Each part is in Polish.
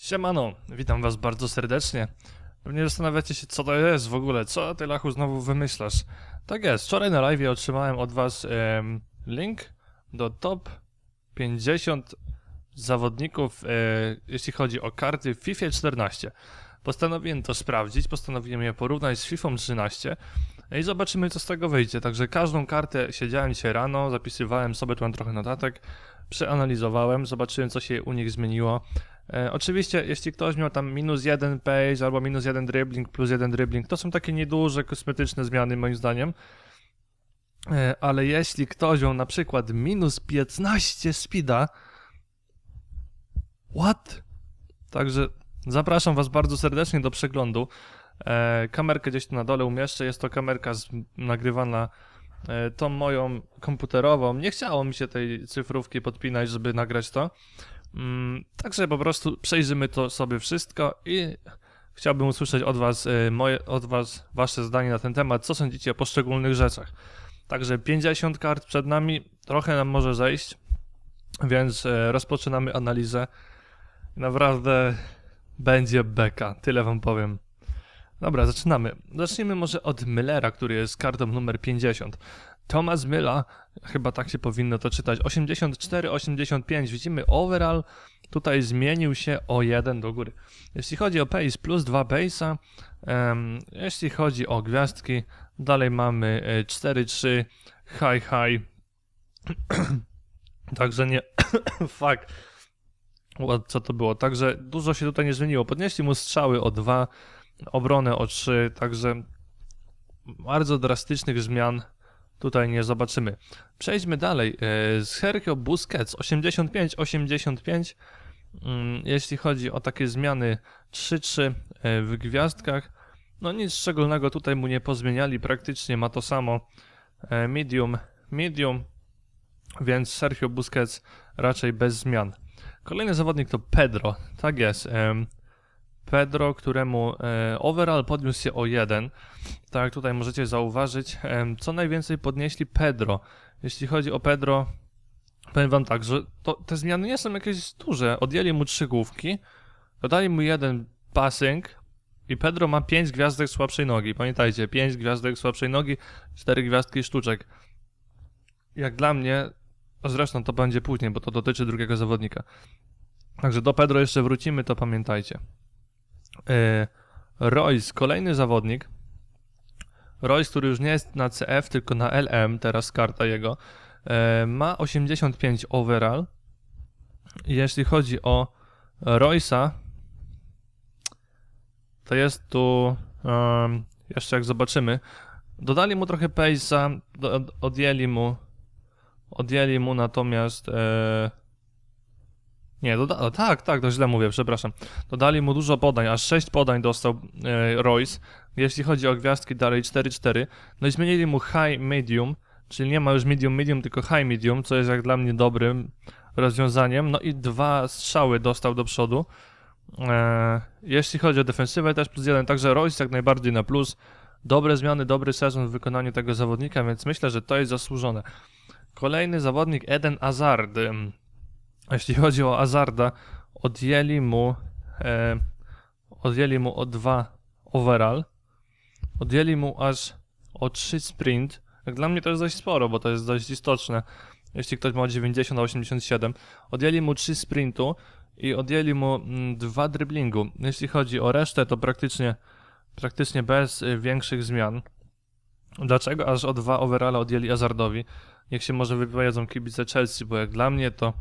Siemano, witam was bardzo serdecznie. Pewnie zastanawiacie się, co to jest w ogóle, co ty lachu znowu wymyślasz. Tak jest, wczoraj na live otrzymałem od was um, link do top 50 zawodników, e, jeśli chodzi o karty w FIFA 14. Postanowiłem to sprawdzić, postanowiłem je porównać z FIFA 13 no i zobaczymy, co z tego wyjdzie. Także każdą kartę siedziałem się rano, zapisywałem sobie, tu mam trochę notatek, przeanalizowałem, zobaczyłem, co się u nich zmieniło, E, oczywiście, jeśli ktoś miał tam minus jeden page albo minus jeden dribbling, plus jeden dribbling, to są takie nieduże kosmetyczne zmiany, moim zdaniem. E, ale jeśli ktoś miał na przykład minus 15 speeda, what? Także zapraszam Was bardzo serdecznie do przeglądu. E, kamerkę gdzieś tu na dole umieszczę. Jest to kamerka nagrywana tą moją komputerową. Nie chciało mi się tej cyfrówki podpinać, żeby nagrać to, Mm, także po prostu przejrzymy to sobie wszystko i chciałbym usłyszeć od was, y, moje, od was wasze zdanie na ten temat, co sądzicie o poszczególnych rzeczach. Także 50 kart przed nami, trochę nam może zejść, więc y, rozpoczynamy analizę. Naprawdę będzie beka, tyle wam powiem. Dobra, zaczynamy. Zacznijmy może od Millera, który jest kartą numer 50. Thomas Myla, chyba tak się powinno to czytać, 84-85, widzimy overall tutaj zmienił się o 1 do góry. Jeśli chodzi o pace, plus 2 pace'a, um, jeśli chodzi o gwiazdki, dalej mamy 4-3, e, high high, także nie, fuck, co to było, także dużo się tutaj nie zmieniło, podnieśli mu strzały o 2, obronę o 3, także bardzo drastycznych zmian tutaj nie zobaczymy. Przejdźmy dalej. E, Sergio Busquets 85-85. Mm, jeśli chodzi o takie zmiany 3-3 e, w gwiazdkach, no nic szczególnego tutaj mu nie pozmieniali, praktycznie ma to samo e, medium, medium, więc Sergio Busquets raczej bez zmian. Kolejny zawodnik to Pedro, tak jest. Pedro, któremu e, overall podniósł się o jeden. Tak jak tutaj możecie zauważyć, e, co najwięcej podnieśli Pedro. Jeśli chodzi o Pedro, powiem wam tak, że to, te zmiany nie są jakieś duże. Odjęli mu trzy główki, dodali mu jeden passing i Pedro ma pięć gwiazdek słabszej nogi. Pamiętajcie, pięć gwiazdek słabszej nogi, cztery gwiazdki sztuczek. Jak dla mnie, no zresztą to będzie później, bo to dotyczy drugiego zawodnika. Także do Pedro jeszcze wrócimy, to pamiętajcie. E, Royce, kolejny zawodnik. Royce, który już nie jest na CF, tylko na LM, teraz karta jego, e, ma 85 overall. Jeśli chodzi o Royce'a, to jest tu, um, jeszcze jak zobaczymy, dodali mu trochę pace'a, odjęli mu, odjęli mu natomiast e, nie, doda- tak, tak, to źle mówię, przepraszam. Dodali mu dużo podań, aż 6 podań dostał e, Royce, jeśli chodzi o gwiazdki dalej 4-4. No i zmienili mu high medium, czyli nie ma już medium medium, tylko high medium, co jest jak dla mnie dobrym rozwiązaniem. No i dwa strzały dostał do przodu. E, jeśli chodzi o defensywę, też plus jeden, także Royce jak najbardziej na plus. Dobre zmiany, dobry sezon w wykonaniu tego zawodnika, więc myślę, że to jest zasłużone. Kolejny zawodnik Eden Azard jeśli chodzi o Azarda, odjęli mu, e, odjęli mu o dwa overall, odjęli mu aż o trzy sprint. Jak dla mnie to jest dość sporo, bo to jest dość istotne. Jeśli ktoś ma 90 na 87, odjęli mu trzy sprintu i odjęli mu mm, dwa driblingu. Jeśli chodzi o resztę, to praktycznie, praktycznie bez y, większych zmian. Dlaczego aż o dwa overalla odjęli Azardowi? Niech się może wypowiedzą kibice Chelsea, bo jak dla mnie to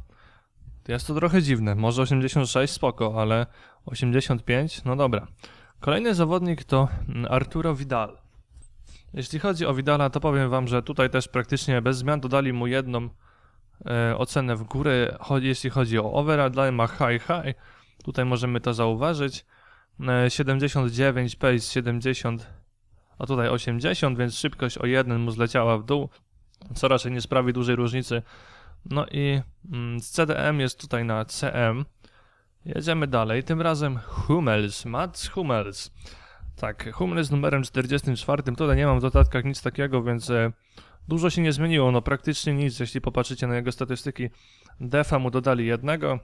jest to trochę dziwne. Może 86 spoko, ale 85 no dobra. Kolejny zawodnik to mm, Arturo Vidal. Jeśli chodzi o Vidala, to powiem wam, że tutaj też praktycznie bez zmian dodali mu jedną e, ocenę w górę, jeśli chodzi o overall, dalej ma high high. Tutaj możemy to zauważyć. 79, e, pace 70, a tutaj 80, więc szybkość o jeden mu zleciała w dół, co raczej nie sprawi dużej różnicy no i mm, z CDM jest tutaj na CM. Jedziemy dalej, tym razem Hummels, Mats Hummels. Tak, Hummels numerem 44, tutaj nie mam w dodatkach nic takiego, więc e, dużo się nie zmieniło, no praktycznie nic, jeśli popatrzycie na jego statystyki. Defa mu dodali jednego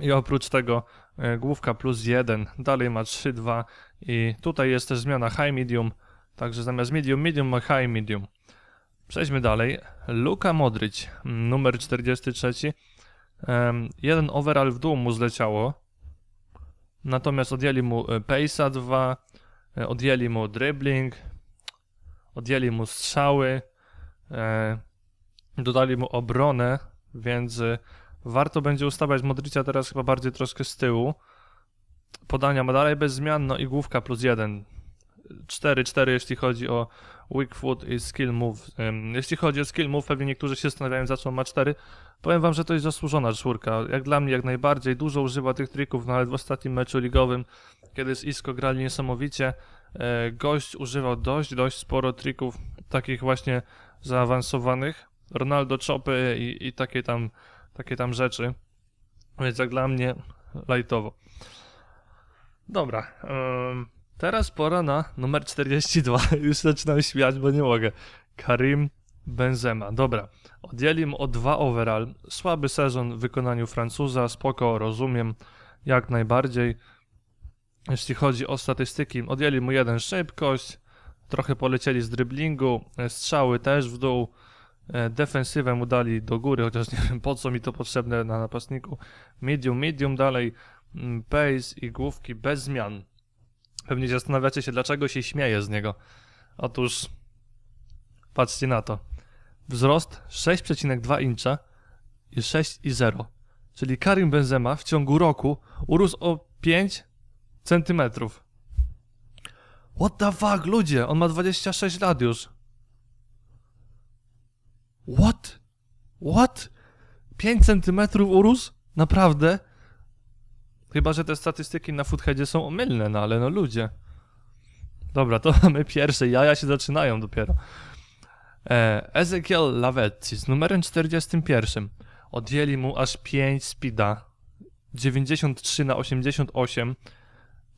i oprócz tego e, główka plus jeden, dalej ma 3-2 i tutaj jest też zmiana high medium, także zamiast medium medium ma high medium. Przejdźmy dalej. Luka Modryć, numer 43. Um, jeden overall w dół mu zleciało. Natomiast odjęli mu e, pace'a 2, e, odjęli mu dribbling, odjęli mu strzały, e, dodali mu obronę, więc e, warto będzie ustawiać Modricia teraz chyba bardziej troszkę z tyłu. Podania ma dalej bez zmian, no i główka plus jeden. 4-4 jeśli chodzi o Weak Foot i Skill Move. Jeśli chodzi o Skill Move, pewnie niektórzy się zastanawiają, za co ma 4. Powiem wam, że to jest zasłużona czwórka. Jak dla mnie, jak najbardziej. Dużo używa tych trików, nawet no w ostatnim meczu ligowym, kiedy z Isco grali niesamowicie. E, gość używał dość, dość sporo trików, takich właśnie zaawansowanych. Ronaldo Chopy i, i takie, tam, takie tam rzeczy. Więc jak dla mnie, lajtowo. Dobra. Um, Teraz pora na numer 42. Już zaczynam śmiać, bo nie mogę. Karim Benzema. Dobra. Odjęli mu o 2 overall. Słaby sezon w wykonaniu Francuza. Spoko, rozumiem. Jak najbardziej. Jeśli chodzi o statystyki, odjęli mu jeden szybkość. Trochę polecieli z dryblingu. E, strzały też w dół. E, defensywę mu dali do góry, chociaż nie wiem po co mi to potrzebne na napastniku. Medium, medium dalej. Mm, pace i główki bez zmian. Pewnie zastanawiacie się, dlaczego się śmieje z niego. Otóż patrzcie na to. Wzrost 6,2 incza i 6,0. Czyli Karim Benzema w ciągu roku urósł o 5 centymetrów. What the fuck, ludzie? On ma 26 lat już. What? What? 5 centymetrów urósł? Naprawdę? Chyba, że te statystyki na Footheadzie są omylne, no ale no ludzie. Dobra, to mamy pierwsze, jaja się zaczynają dopiero. E, Ezekiel Lavetti z numerem 41. Odjęli mu aż 5 speeda. 93 na 88.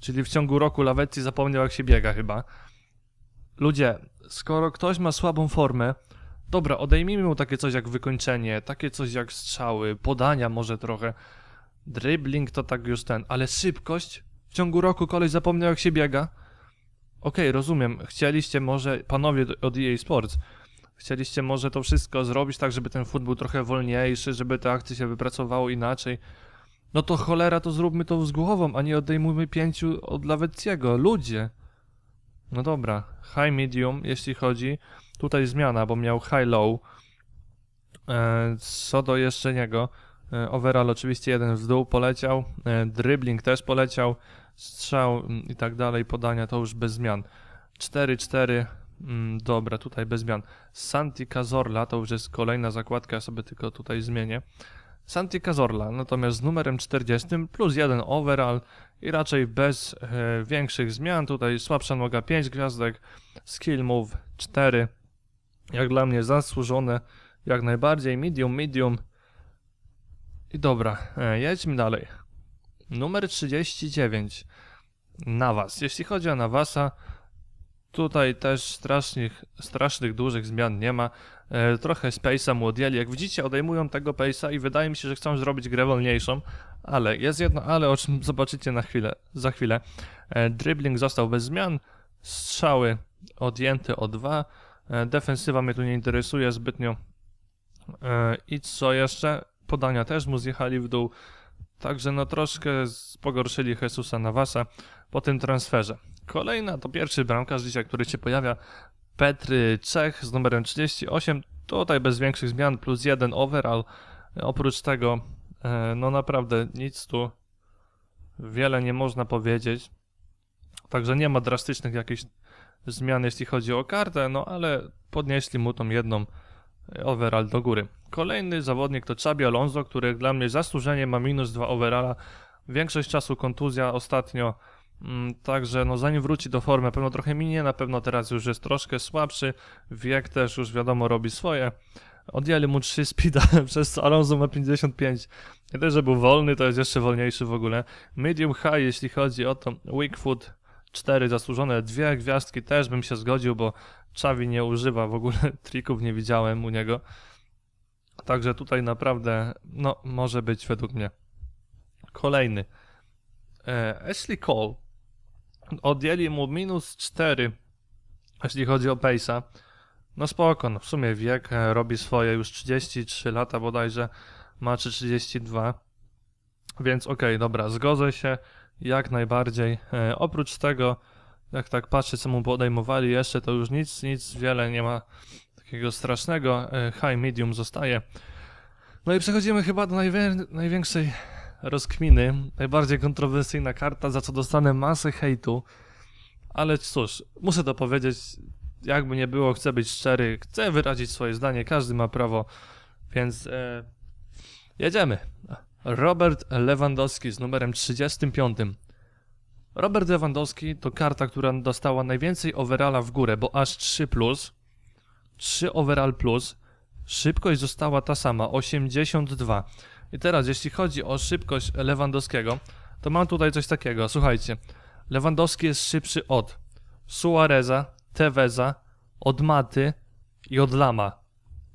Czyli w ciągu roku Lavetti zapomniał jak się biega chyba. Ludzie, skoro ktoś ma słabą formę, dobra, odejmijmy mu takie coś jak wykończenie, takie coś jak strzały, podania może trochę. Dribbling to tak już ten, ale szybkość? W ciągu roku koleś zapomniał jak się biega. Okej, okay, rozumiem. Chcieliście może, panowie od EA Sports, chcieliście może to wszystko zrobić tak, żeby ten futbol był trochę wolniejszy, żeby te akcje się wypracowały inaczej. No to cholera, to zróbmy to z głową, a nie odejmujmy pięciu od Lawettiego. Ludzie! No dobra, high medium, jeśli chodzi. Tutaj zmiana, bo miał high low. Eee, co do jeszcze niego E, overall oczywiście jeden w dół poleciał, e, dribbling też poleciał, strzał mm, i tak dalej, podania to już bez zmian. 4-4, mm, dobra, tutaj bez zmian. Santi Cazorla, to już jest kolejna zakładka, ja sobie tylko tutaj zmienię. Santi Cazorla, natomiast z numerem 40 plus jeden overall i raczej bez e, większych zmian. Tutaj słabsza noga 5 gwiazdek, skill move 4. Jak dla mnie zasłużone, jak najbardziej. Medium, medium i Dobra, e, jedźmy dalej. Numer 39. Nawas. Jeśli chodzi o Nawasa, tutaj też strasznych, strasznych dużych zmian nie ma. E, trochę Space'a mu odjęli. Jak widzicie, odejmują tego Pace'a i wydaje mi się, że chcą zrobić grę wolniejszą, ale jest jedno ale, o czym zobaczycie na chwilę, za chwilę. E, dribbling został bez zmian, strzały odjęte o dwa. Defensywa mnie tu nie interesuje zbytnio. I co jeszcze? podania też mu zjechali w dół. Także no troszkę pogorszyli Jesusa Nawasa po tym transferze. Kolejna to pierwszy bramkarz dzisiaj, który się pojawia. Petry Czech z numerem 38. Tutaj bez większych zmian, plus jeden overall. Oprócz tego, e, no naprawdę nic tu wiele nie można powiedzieć. Także nie ma drastycznych jakichś zmian, jeśli chodzi o kartę, no ale podnieśli mu tą jedną overall do góry. Kolejny zawodnik to Chabi Alonso, który dla mnie zasłużenie ma minus 2 overalla. Większość czasu kontuzja ostatnio, mm, także no zanim wróci do formy, pewno trochę minie, na pewno teraz już jest troszkę słabszy. Wiek też już wiadomo robi swoje. Odjęli mu 3 speeda, przez co Alonso ma 55. Nie też, że był wolny, to jest jeszcze wolniejszy w ogóle. Medium high, jeśli chodzi o to, weak foot cztery zasłużone, dwie gwiazdki też bym się zgodził, bo Czawi nie używa w ogóle trików, nie widziałem u niego. Także tutaj naprawdę, no, może być według mnie. Kolejny. E, Ashley Cole. Odjęli mu minus 4, jeśli chodzi o Pace'a. No spoko, no w sumie wiek e, robi swoje, już 33 lata bodajże, ma czy 32. Więc okej, okay, dobra, zgodzę się. Jak najbardziej. E, oprócz tego, jak tak patrzę, co mu podejmowali jeszcze, to już nic, nic wiele nie ma takiego strasznego. E, high medium zostaje. No i przechodzimy chyba do największej rozkminy. Najbardziej kontrowersyjna karta, za co dostanę masę hejtu. Ale cóż, muszę to powiedzieć, jakby nie było, chcę być szczery, chcę wyrazić swoje zdanie, każdy ma prawo, więc e, jedziemy. Robert Lewandowski z numerem 35. Robert Lewandowski to karta, która dostała najwięcej overalla w górę, bo aż 3 plus, 3 overall plus, szybkość została ta sama, 82. I teraz jeśli chodzi o szybkość Lewandowskiego, to mam tutaj coś takiego, słuchajcie. Lewandowski jest szybszy od Suareza, Teveza, od Maty i od Lama.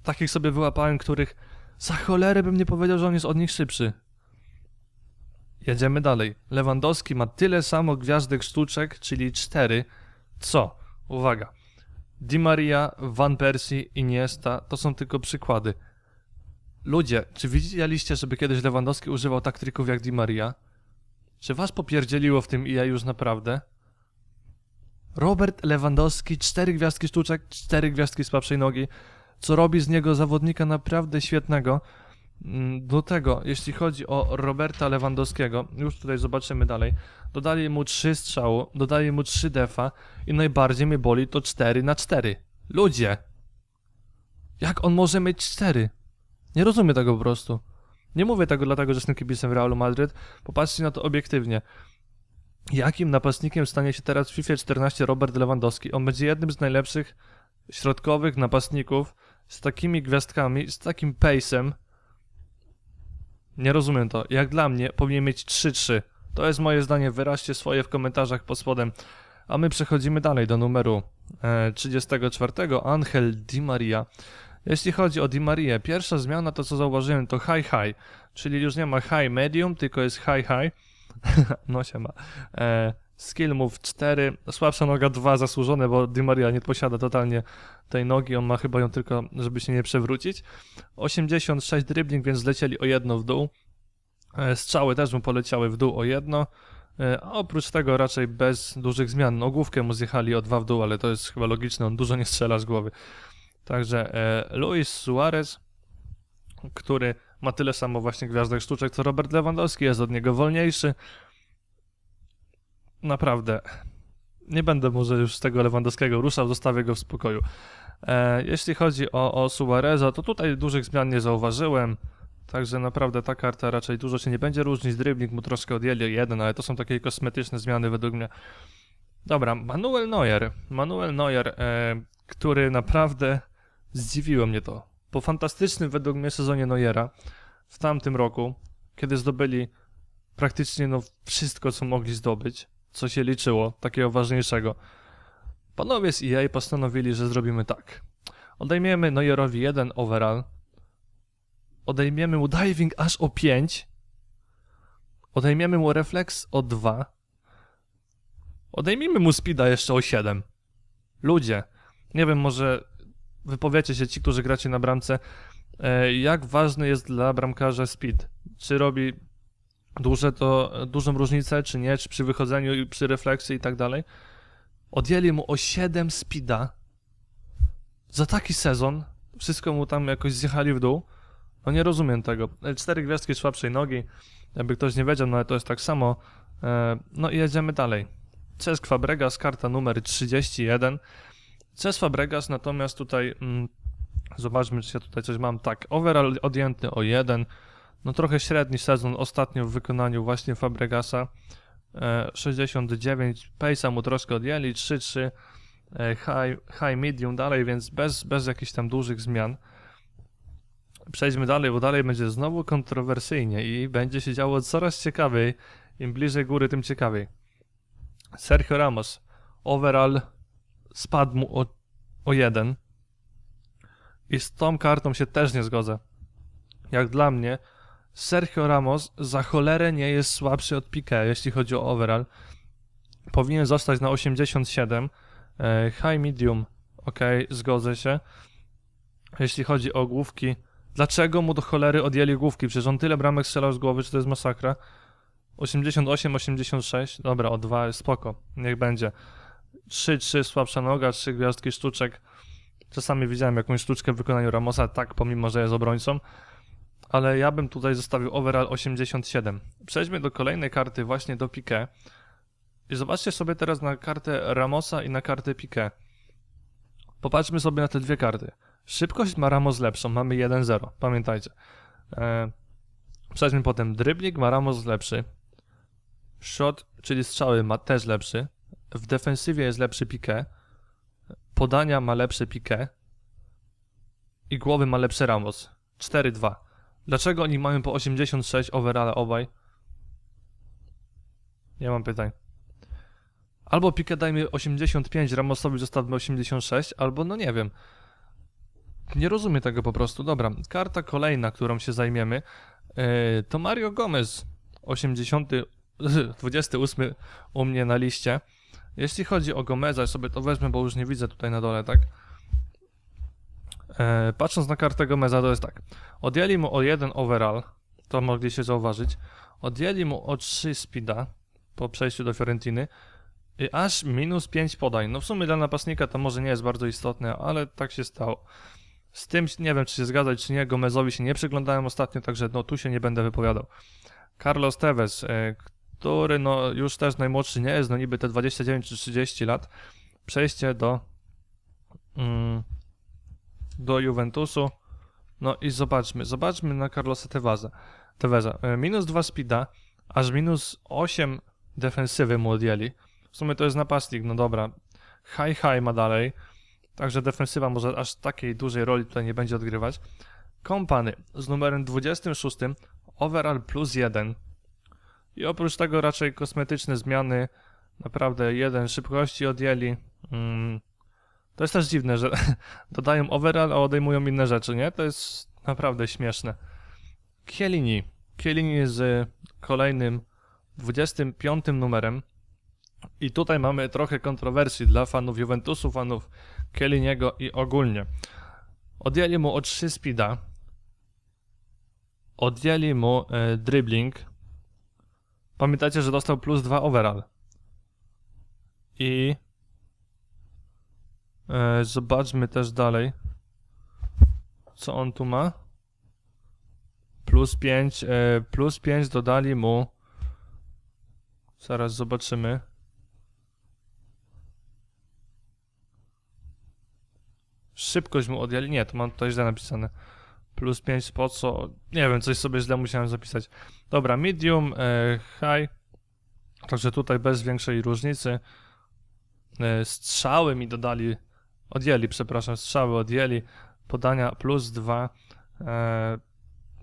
Takich sobie wyłapałem, których za cholerę bym nie powiedział, że on jest od nich szybszy. Jedziemy dalej. Lewandowski ma tyle samo gwiazdek sztuczek, czyli cztery, co, uwaga, Di Maria, Van Persie, Iniesta to są tylko przykłady. Ludzie, czy widzieliście, żeby kiedyś Lewandowski używał tak trików jak Di Maria? Czy was popierdzieliło w tym i ja już naprawdę? Robert Lewandowski, cztery gwiazdki sztuczek, cztery gwiazdki z nogi, co robi z niego zawodnika naprawdę świetnego. Mm, do tego, jeśli chodzi o Roberta Lewandowskiego, już tutaj zobaczymy dalej, dodali mu 3 strzały, dodali mu 3 defa i najbardziej mnie boli to 4 na 4. Ludzie! Jak on może mieć 4? Nie rozumiem tego po prostu. Nie mówię tego dlatego, że jestem kibicem Realu Madryt. Popatrzcie na to obiektywnie. Jakim napastnikiem stanie się teraz w FIFA 14 Robert Lewandowski? On będzie jednym z najlepszych środkowych napastników z takimi gwiazdkami, z takim pacem. Nie rozumiem to. Jak dla mnie powinien mieć 3-3. To jest moje zdanie. Wyraźcie swoje w komentarzach pod spodem. A my przechodzimy dalej do numeru 34. E, Angel Di Maria. Jeśli chodzi o Di Maria, pierwsza zmiana to co zauważyłem to high high, czyli już nie ma high medium, tylko jest high high. no się ma. E, Skill move 4, słabsza noga 2 zasłużone, bo Di Maria nie posiada totalnie tej nogi, on ma chyba ją tylko, żeby się nie przewrócić. 86 dribbling, więc zlecieli o jedno w dół. E, strzały też mu poleciały w dół o jedno. E, a oprócz tego raczej bez dużych zmian. nogówkę mu zjechali o dwa w dół, ale to jest chyba logiczne, on dużo nie strzela z głowy. Także e, Luis Suarez, który ma tyle samo właśnie gwiazdek sztuczek co Robert Lewandowski, jest od niego wolniejszy naprawdę nie będę może już z tego Lewandowskiego ruszał, zostawię go w spokoju. E, jeśli chodzi o, o Suareza, to tutaj dużych zmian nie zauważyłem. Także naprawdę ta karta raczej dużo się nie będzie różnić. Dribbling mu troszkę odjęli jeden, ale to są takie kosmetyczne zmiany według mnie. Dobra, Manuel Neuer. Manuel Neuer, e, który naprawdę zdziwiło mnie to. Po fantastycznym według mnie sezonie Neuera w tamtym roku, kiedy zdobyli praktycznie no wszystko, co mogli zdobyć, co się liczyło, takiego ważniejszego. Panowie z EA postanowili, że zrobimy tak. Odejmiemy Neuerowi jeden overall, odejmiemy mu diving aż o 5, odejmiemy mu reflex o 2, odejmijmy mu speeda jeszcze o 7. Ludzie, nie wiem, może wypowiecie się ci, którzy gracie na bramce, e, jak ważny jest dla bramkarza speed? Czy robi duże to, dużą różnicę, czy nie, czy przy wychodzeniu i przy refleksji i tak dalej. Odjęli mu o 7 speeda za taki sezon. Wszystko mu tam jakoś zjechali w dół. No nie rozumiem tego. Cztery gwiazdki słabszej nogi, jakby ktoś nie wiedział, no ale to jest tak samo. E, no i jedziemy dalej. cesk Fabregas, karta numer 31. cesk Fabregas natomiast tutaj, mm, zobaczmy czy ja tutaj coś mam, tak, overall odjęty o 1, no trochę średni sezon ostatnio w wykonaniu właśnie Fabregasa. 69, e, Pace'a mu troszkę odjęli, 3-3, e, high, high, medium dalej, więc bez, bez jakichś tam dużych zmian. Przejdźmy dalej, bo dalej będzie znowu kontrowersyjnie i będzie się działo coraz ciekawiej. Im bliżej góry, tym ciekawiej. Sergio Ramos, overall spadł mu o, o jeden. I z tą kartą się też nie zgodzę. Jak dla mnie, Sergio Ramos za cholerę nie jest słabszy od Piqué, jeśli chodzi o overall. Powinien zostać na 87. E, high medium, ok, zgodzę się. Jeśli chodzi o główki, dlaczego mu do cholery odjęli główki? Przecież on tyle bramek strzelał z głowy, czy to jest masakra. 88, 86, dobra, o 2 spoko, niech będzie. 3, 3, słabsza noga, 3 gwiazdki sztuczek. Czasami widziałem jakąś sztuczkę w wykonaniu Ramosa, tak, pomimo, że jest obrońcą ale ja bym tutaj zostawił overall 87. Przejdźmy do kolejnej karty, właśnie do Piqué. I zobaczcie sobie teraz na kartę Ramosa i na kartę Piqué. Popatrzmy sobie na te dwie karty. Szybkość ma Ramos lepszą, mamy 1-0, pamiętajcie. E, przejdźmy potem, drybnik ma Ramos lepszy. Shot, czyli strzały, ma też lepszy. W defensywie jest lepszy Piqué. Podania ma lepszy Piqué. I głowy ma lepszy Ramos. 4-2. Dlaczego oni mają po 86 overalla obaj? Nie mam pytań. Albo pika dajmy 85, Ramosowi zostawmy 86, albo no nie wiem. Nie rozumiem tego po prostu. Dobra, karta kolejna, którą się zajmiemy, yy, to Mario Gomez, 80, 28 u mnie na liście. Jeśli chodzi o Gomeza, sobie to wezmę, bo już nie widzę tutaj na dole, tak? E, patrząc na kartę Gomeza, to jest tak. Odjęli mu o jeden overall, to mogliście zauważyć. Odjęli mu o 3 speeda po przejściu do Fiorentiny. I aż minus 5 podań. No w sumie dla napastnika to może nie jest bardzo istotne, ale tak się stało. Z tym nie wiem, czy się zgadzać, czy nie. Gomezowi się nie przyglądałem ostatnio, także no tu się nie będę wypowiadał. Carlos Tevez, e, który no już też najmłodszy nie jest, no niby te 29 czy 30 lat. Przejście do mm, do Juventusu. No i zobaczmy, zobaczmy na Carlosa Teveza. Teveza. Minus 2 speeda, aż minus 8 defensywy mu odjęli. W sumie to jest napastnik, no dobra. High high ma dalej. Także defensywa może aż takiej dużej roli tutaj nie będzie odgrywać. Kompany z numerem 26, overall plus 1. I oprócz tego raczej kosmetyczne zmiany, naprawdę jeden szybkości odjęli. Mm to jest też dziwne, że dodają overall, a odejmują inne rzeczy, nie? To jest naprawdę śmieszne. Kielini. Kielini z kolejnym 25 numerem. I tutaj mamy trochę kontrowersji dla fanów Juventusu, fanów Kieliniego i ogólnie. Odjęli mu o 3 speeda. Odjęli mu e, dribbling. Pamiętacie, że dostał plus 2 overall. I E, zobaczmy też dalej, co on tu ma. Plus 5, e, plus 5 dodali mu. Zaraz zobaczymy. Szybkość mu odjęli. Nie, to mam tutaj źle napisane. Plus 5 po co? Nie wiem, coś sobie źle musiałem zapisać. Dobra, medium, e, high. Także tutaj bez większej różnicy. Strzały mi dodali odjęli, przepraszam, strzały odjęli, podania plus dwa. E,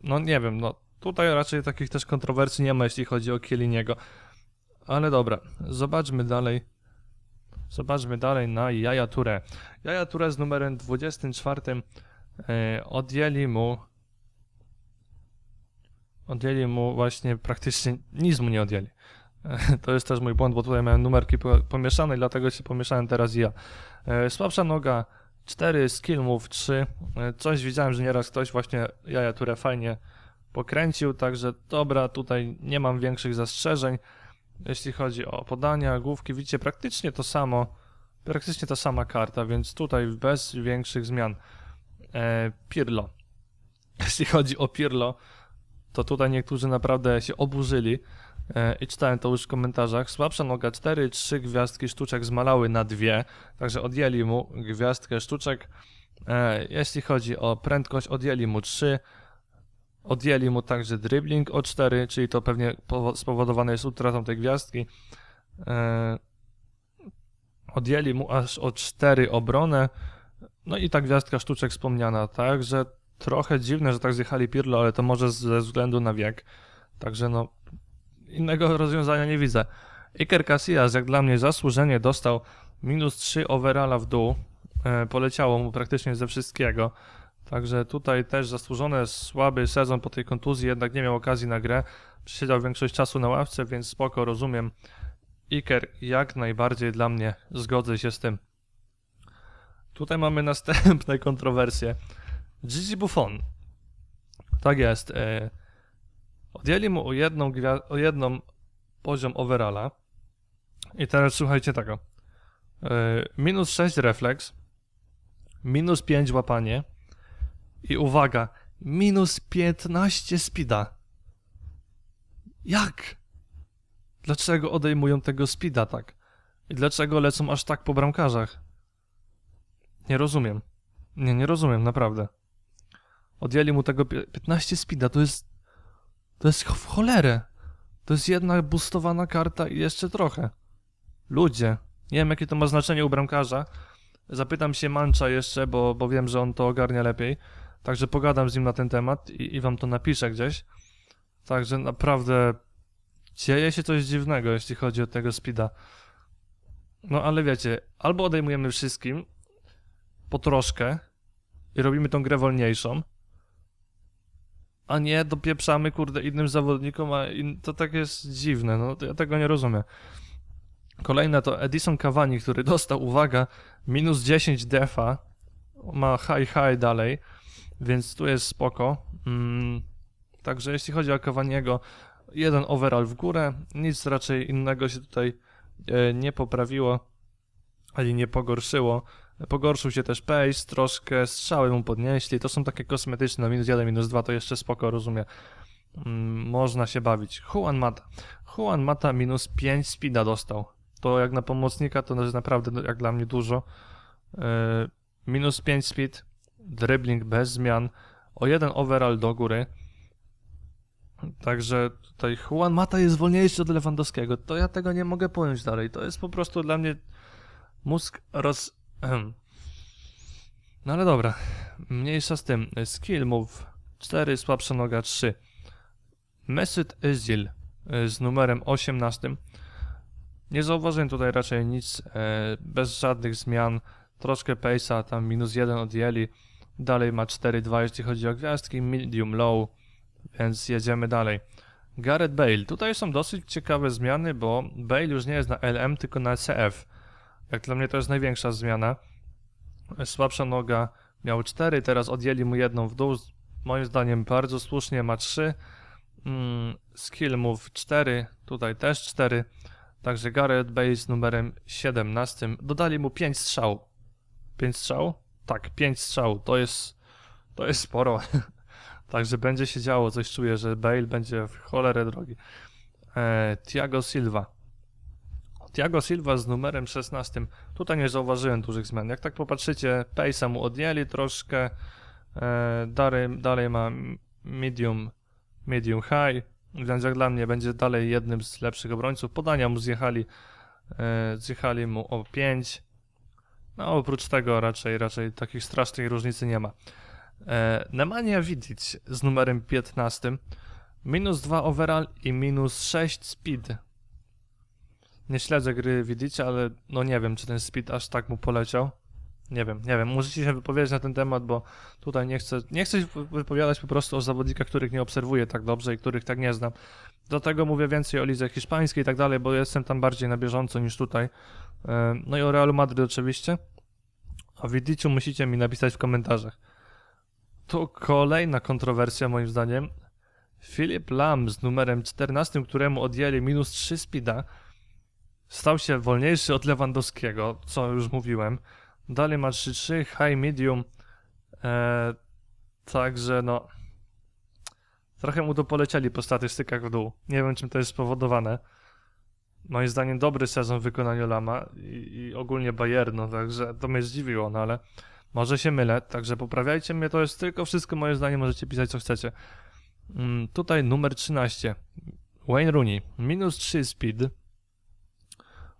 no nie wiem, no tutaj raczej takich też kontrowersji nie ma, jeśli chodzi o Kieliniego. Ale dobra, zobaczmy dalej. Zobaczmy dalej na Jaja Ture. Jaja Ture z numerem 24 e, odjęli mu odjęli mu właśnie praktycznie nic mu nie odjęli. To jest też mój błąd, bo tutaj miałem numerki pomieszane i dlatego się pomieszałem teraz ja. E, słabsza noga 4, skill move 3. Coś widziałem, że nieraz ktoś właśnie jaja turę fajnie pokręcił, także dobra, tutaj nie mam większych zastrzeżeń. Jeśli chodzi o podania, główki, widzicie praktycznie to samo, praktycznie ta sama karta, więc tutaj bez większych zmian. E, Pirlo. Jeśli chodzi o Pirlo, to tutaj niektórzy naprawdę się oburzyli, E, i czytałem to już w komentarzach, słabsza noga 4, 3 gwiazdki sztuczek zmalały na dwie, także odjęli mu gwiazdkę sztuczek. E, jeśli chodzi o prędkość, odjęli mu 3, odjęli mu także dribbling o 4, czyli to pewnie spowodowane jest utratą tej gwiazdki. E, odjęli mu aż o 4 obronę, no i ta gwiazdka sztuczek wspomniana, także trochę dziwne, że tak zjechali Pirlo, ale to może ze względu na wiek. Także no, innego rozwiązania nie widzę. Iker Casillas, jak dla mnie zasłużenie, dostał minus 3 overalla w dół. E, poleciało mu praktycznie ze wszystkiego. Także tutaj też zasłużone słaby sezon po tej kontuzji, jednak nie miał okazji na grę. Przysiedział większość czasu na ławce, więc spoko, rozumiem. Iker jak najbardziej dla mnie, zgodzę się z tym. Tutaj mamy następne kontrowersje. Gigi Buffon. Tak jest. E, Odjęli mu o jedną, o jedną poziom overalla. I teraz słuchajcie tego. Yy, minus 6 refleks, minus 5 łapanie i uwaga, minus 15 spida. Jak? Dlaczego odejmują tego spida tak? I dlaczego lecą aż tak po bramkarzach? Nie rozumiem. Nie, nie rozumiem, naprawdę. Odjęli mu tego 15 spida, to jest to jest w cholerę. To jest jedna boostowana karta i jeszcze trochę. Ludzie. Nie wiem, jakie to ma znaczenie u bramkarza. Zapytam się Mancha jeszcze, bo, bo wiem, że on to ogarnia lepiej. Także pogadam z nim na ten temat i, i wam to napiszę gdzieś. Także naprawdę dzieje się coś dziwnego, jeśli chodzi o tego speeda. No ale wiecie, albo odejmujemy wszystkim po troszkę i robimy tą grę wolniejszą, a nie dopieprzamy, kurde, innym zawodnikom, a in... to tak jest dziwne, no ja tego nie rozumiem. Kolejne to Edison Cavani, który dostał, uwaga, minus 10 defa, ma high high dalej, więc tu jest spoko. Mm. Także jeśli chodzi o Cavaniego, jeden overall w górę, nic raczej innego się tutaj e, nie poprawiło ani nie pogorszyło. Pogorszył się też pace, troszkę strzały mu podnieśli. To są takie kosmetyczne, minus 1, minus 2 to jeszcze spoko, rozumiem. Mm, można się bawić. Juan Mata. Juan Mata minus 5 speeda dostał. To jak na pomocnika to jest naprawdę jak dla mnie dużo. Y, minus 5 speed, dribbling bez zmian, o jeden overall do góry. Także tutaj Juan Mata jest wolniejszy od Lewandowskiego. To ja tego nie mogę pojąć dalej. To jest po prostu dla mnie mózg roz no ale dobra, mniejsza z tym. Skill move 4, słabsza noga 3. Mesut Özil e, z numerem 18. Nie zauważyłem tutaj raczej nic, e, bez żadnych zmian. Troszkę pace'a, tam minus 1 odjęli. Dalej ma 4-2 jeśli chodzi o gwiazdki, medium low, więc jedziemy dalej. Gareth Bale. Tutaj są dosyć ciekawe zmiany, bo Bale już nie jest na LM, tylko na CF. Jak dla mnie to jest największa zmiana. Słabsza noga miał 4, teraz odjęli mu jedną w dół. Moim zdaniem bardzo słusznie ma 3. Mm, skill move 4, tutaj też 4. Także Garrett Bale z numerem 17. Dodali mu 5 strzał. 5 strzał? Tak, 5 strzał. To jest, to jest sporo. Także będzie się działo, coś czuję, że Bale będzie w cholerę drogi. E, Thiago Silva Thiago Silva z numerem 16. Tutaj nie zauważyłem dużych zmian. Jak tak popatrzycie, Pace'a mu odjęli troszkę. E, dalej, dalej ma medium, medium high, więc jak dla mnie będzie dalej jednym z lepszych obrońców. Podania mu zjechali, e, zjechali mu o 5. No oprócz tego raczej, raczej takich strasznych różnicy nie ma. E, Nemanja Vidic z numerem 15. Minus 2 overall i minus 6 speed nie śledzę gry widzicie, ale no nie wiem, czy ten speed aż tak mu poleciał. Nie wiem, nie wiem. Musicie się wypowiedzieć na ten temat, bo tutaj nie chcę, nie chcę wypowiadać po prostu o zawodnikach, których nie obserwuję tak dobrze i których tak nie znam. Do tego mówię więcej o lidze hiszpańskiej i tak dalej, bo jestem tam bardziej na bieżąco niż tutaj. E, no i o Realu Madryt oczywiście. O widzicie, musicie mi napisać w komentarzach. To kolejna kontrowersja moim zdaniem. Filip Lam z numerem 14, któremu odjęli minus 3 spida, Stał się wolniejszy od Lewandowskiego, co już mówiłem. Dalej ma 3-3, high, medium. E, także no. Trochę mu to polecieli po statystykach w dół. Nie wiem, czym to jest spowodowane. Moim zdaniem dobry sezon w wykonaniu Lama i, i ogólnie Bayernu, także to mnie zdziwiło, no ale może się mylę, także poprawiajcie mnie, to jest tylko wszystko moje zdanie, możecie pisać co chcecie. Mm, tutaj numer 13. Wayne Rooney, minus 3 speed,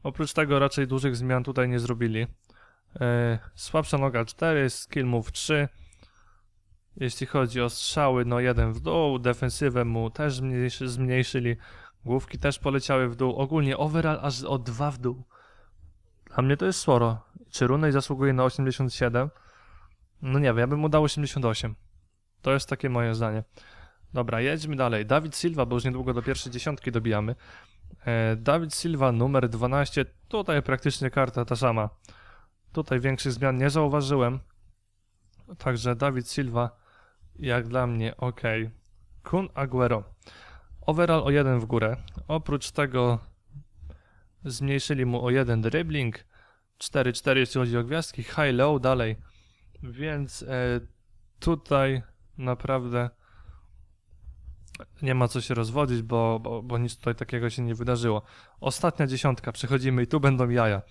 Oprócz tego raczej dużych zmian tutaj nie zrobili. E, słabsza noga 4, skill move 3. Jeśli chodzi o strzały, no jeden w dół, defensywę mu też zmniejszyli, główki też poleciały w dół, ogólnie overall aż o 2 w dół. Dla mnie to jest sporo. Czy Runej zasługuje na 87? No nie wiem, ja bym mu dał 88. To jest takie moje zdanie. Dobra, jedźmy dalej. Dawid Silva, bo już niedługo do pierwszej dziesiątki dobijamy. E, Dawid Silva numer 12, tutaj praktycznie karta ta sama. Tutaj większych zmian nie zauważyłem. Także Dawid Silva jak dla mnie ok. Kun Aguero. Overall o 1 w górę. Oprócz tego zmniejszyli mu o 1 dribbling. 4-4 jeśli chodzi o gwiazdki. High-low dalej. Więc e, tutaj naprawdę nie ma co się rozwodzić, bo, bo, bo nic tutaj takiego się nie wydarzyło. Ostatnia dziesiątka, przechodzimy i tu będą jaja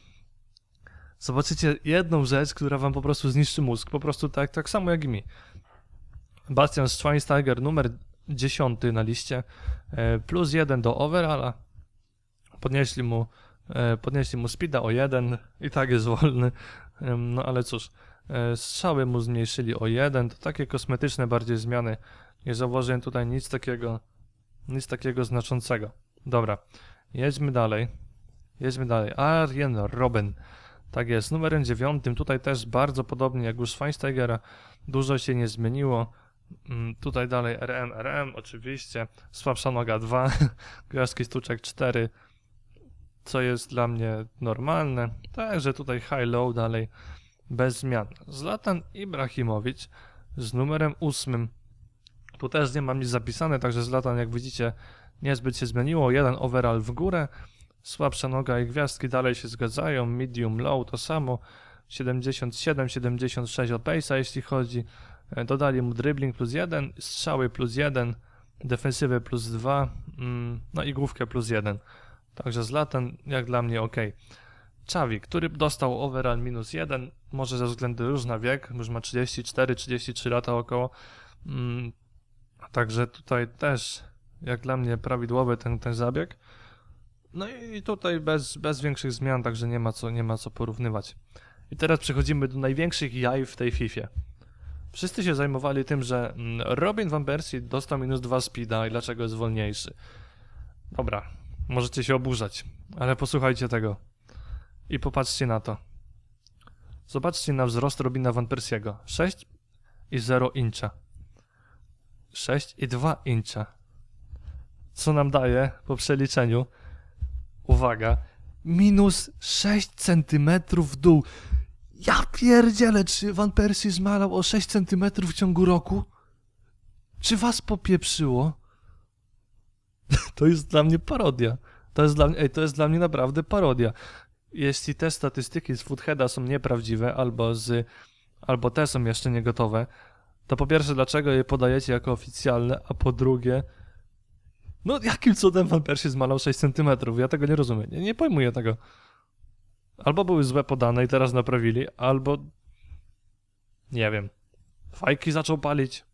zobaczycie jedną rzecz, która wam po prostu zniszczy mózg. Po prostu tak, tak samo jak mi. Bastian Schweinsteiger, numer 10 na liście, e, plus 1 do overalla. Podnieśli mu, e, podnieśli mu speeda o 1 i tak jest wolny. No ale cóż, e, strzały mu zmniejszyli o 1. To takie kosmetyczne bardziej zmiany nie zauważyłem tutaj nic takiego, nic takiego znaczącego. Dobra, jedźmy dalej. Jedźmy dalej. Arjen Robin. Tak jest, numerem dziewiątym. Tutaj też bardzo podobnie jak u Schweinsteigera. Dużo się nie zmieniło. Mm, tutaj dalej RM, RM oczywiście. Słabsza noga 2, gwiazdki stuczek 4, co jest dla mnie normalne. Także tutaj high-low dalej bez zmian. Zlatan Ibrahimowicz z numerem ósmym. Tu też nie mam nic zapisane, także z latan, jak widzicie, niezbyt się zmieniło. Jeden overall w górę, słabsza noga i gwiazdki dalej się zgadzają, medium, low to samo, 77, 76 od Pace'a jeśli chodzi. E, dodali mu dribbling plus 1, strzały plus 1, defensywy plus 2, mm, no i główkę plus 1. Także z latem jak dla mnie ok. Czawi, który dostał overall minus 1, może ze względu już na wiek, już ma 34-33 lata około, mm, Także tutaj też, jak dla mnie, prawidłowy ten, ten zabieg. No i tutaj bez, bez większych zmian, także nie ma, co, nie ma co porównywać. I teraz przechodzimy do największych jaj w tej FIFA. Wszyscy się zajmowali tym, że mm, Robin Van Persie dostał minus 2 speeda i dlaczego jest wolniejszy. Dobra, możecie się oburzać, ale posłuchajcie tego. I popatrzcie na to. Zobaczcie na wzrost Robina Van Persiego. 6 i 0 incha. 6,2 incha. Co nam daje po przeliczeniu? Uwaga, minus 6 cm w dół. Ja pierdzielę, czy Van Persie zmalał o 6 cm w ciągu roku? Czy was popieprzyło? To jest dla mnie parodia. To jest dla mnie, ej, to jest dla mnie naprawdę parodia. Jeśli te statystyki z Footheada są nieprawdziwe, albo z, albo te są jeszcze niegotowe, to po pierwsze, dlaczego je podajecie jako oficjalne, a po drugie, no jakim cudem Van Persie zmalał 6 cm? Ja tego nie rozumiem, nie, nie pojmuję tego. Albo były złe podane i teraz naprawili, albo... Nie wiem. Fajki zaczął palić.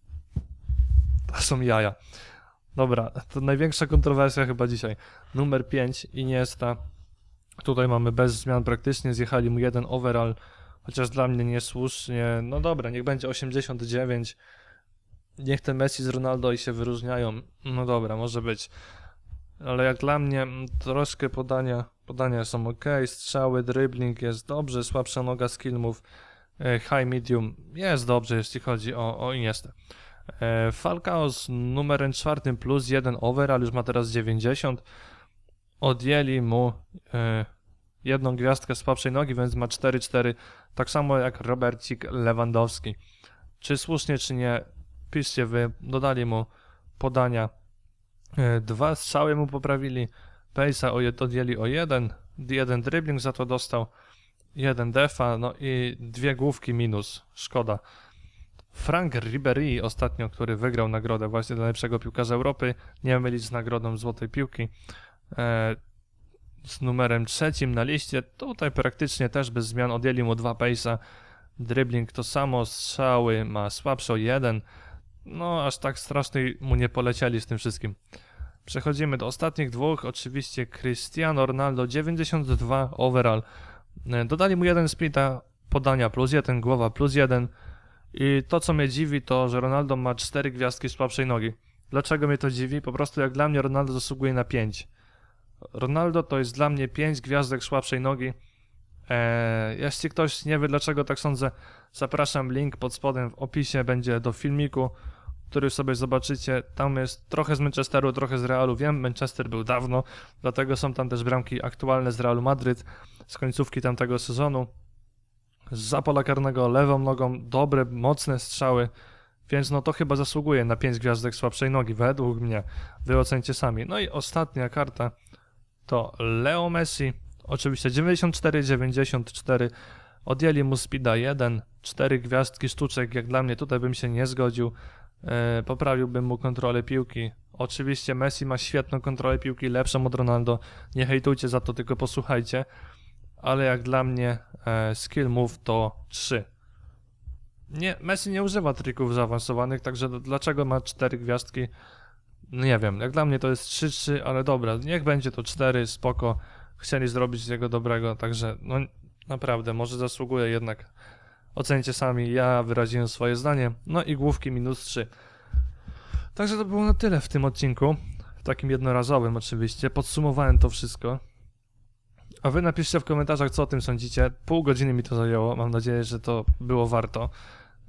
To są jaja. Dobra, to największa kontrowersja chyba dzisiaj. Numer 5, Iniesta. Tutaj mamy bez zmian praktycznie, zjechali mu jeden overall chociaż dla mnie niesłusznie, no dobra, niech będzie 89, niech te Messi z Ronaldo i się wyróżniają, no dobra, może być. Ale jak dla mnie mm, troszkę podania, podania są ok, strzały, dribbling jest dobrze, słabsza noga skillmów, e, high medium jest dobrze, jeśli chodzi o, o e, Falcao z numerem czwartym plus jeden over, ale już ma teraz 90. Odjęli mu e, jedną gwiazdkę z słabszej nogi, więc ma 4-4, tak samo jak Robercik Lewandowski. Czy słusznie, czy nie, piszcie wy, dodali mu podania. E, dwa strzały mu poprawili, Pejsa odjęli o jeden, jeden dribbling za to dostał, jeden defa, no i dwie główki minus, szkoda. Frank Ribery ostatnio, który wygrał nagrodę właśnie dla najlepszego piłkarza Europy, nie mylić z nagrodą Złotej Piłki, e, z numerem trzecim na liście. Tutaj praktycznie też bez zmian odjęli mu dwa pace'a. Dribbling to samo, strzały ma słabszy o jeden. No aż tak strasznie mu nie polecieli z tym wszystkim. Przechodzimy do ostatnich dwóch. Oczywiście Cristiano Ronaldo 92 overall. E, dodali mu jeden splita podania plus jeden, głowa plus jeden. I to co mnie dziwi to, że Ronaldo ma cztery gwiazdki słabszej nogi. Dlaczego mnie to dziwi? Po prostu jak dla mnie Ronaldo zasługuje na 5. Ronaldo to jest dla mnie pięć gwiazdek słabszej nogi. Eee, jeśli ktoś nie wie dlaczego tak sądzę, zapraszam link pod spodem w opisie będzie do filmiku, który sobie zobaczycie. Tam jest trochę z Manchesteru, trochę z Realu. Wiem, Manchester był dawno, dlatego są tam też bramki aktualne z Realu Madryt z końcówki tamtego sezonu. Z pola karnego lewą nogą dobre, mocne strzały. Więc no to chyba zasługuje na 5 gwiazdek słabszej nogi, według mnie. Wy ocencie sami. No i ostatnia karta to Leo Messi, oczywiście 94, 94, odjęli mu Spida 1, 4 gwiazdki sztuczek, jak dla mnie tutaj bym się nie zgodził, e, poprawiłbym mu kontrolę piłki. Oczywiście Messi ma świetną kontrolę piłki, lepszą od Ronaldo, nie hejtujcie za to, tylko posłuchajcie, ale jak dla mnie e, skill move to 3. Nie, Messi nie używa trików zaawansowanych, także dlaczego ma 4 gwiazdki? nie no wiem, jak dla mnie to jest 3-3, ale dobra, niech będzie to 4, spoko. Chcieli zrobić z jego dobrego, także no naprawdę, może zasługuje jednak. ocenicie sami, ja wyraziłem swoje zdanie. No i główki minus 3. Także to było na tyle w tym odcinku. W takim jednorazowym oczywiście. Podsumowałem to wszystko. A wy napiszcie w komentarzach, co o tym sądzicie. Pół godziny mi to zajęło. Mam nadzieję, że to było warto.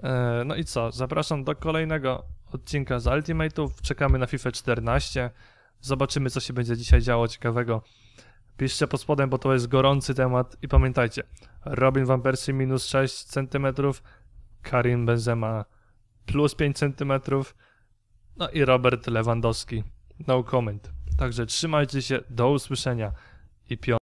E, no i co? Zapraszam do kolejnego odcinka z Ultimate'ów. Czekamy na FIFA 14. Zobaczymy, co się będzie dzisiaj działo ciekawego. Piszcie pod spodem, bo to jest gorący temat. I pamiętajcie, Robin Van Persie minus 6 cm, Karim Benzema plus 5 cm, no i Robert Lewandowski. No comment. Także trzymajcie się, do usłyszenia i piątek.